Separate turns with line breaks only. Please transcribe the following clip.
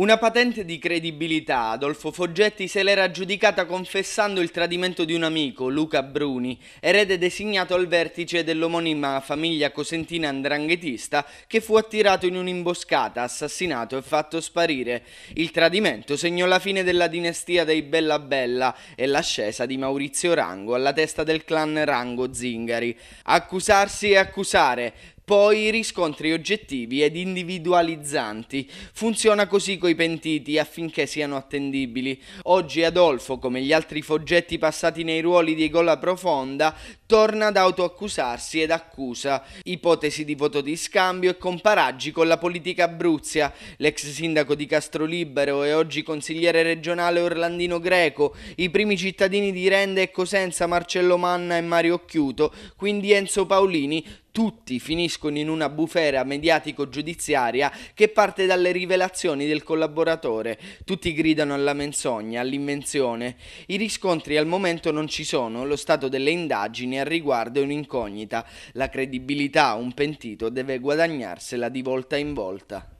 Una patente di credibilità Adolfo Foggetti se l'era giudicata confessando il tradimento di un amico, Luca Bruni, erede designato al vertice dell'omonima famiglia cosentina andranghetista che fu attirato in un'imboscata, assassinato e fatto sparire. Il tradimento segnò la fine della dinastia dei Bella Bella e l'ascesa di Maurizio Rango alla testa del clan Rango Zingari. Accusarsi e accusare, poi riscontri oggettivi ed individualizzanti. Funziona così coi pentiti affinché siano attendibili. Oggi Adolfo, come gli altri foggetti passati nei ruoli di gola profonda, torna ad autoaccusarsi ed accusa. Ipotesi di voto di scambio e comparaggi con la politica abruzia. L'ex sindaco di Castrolibero e oggi consigliere regionale Orlandino Greco, i primi cittadini di Rende e Cosenza Marcello Manna e Mario Chiuto, quindi Enzo Paolini, tutti finiscono in una bufera mediatico-giudiziaria che parte dalle rivelazioni del collaboratore. Tutti gridano alla menzogna, all'invenzione. I riscontri al momento non ci sono, lo stato delle indagini al riguardo è un'incognita. La credibilità un pentito deve guadagnarsela di volta in volta.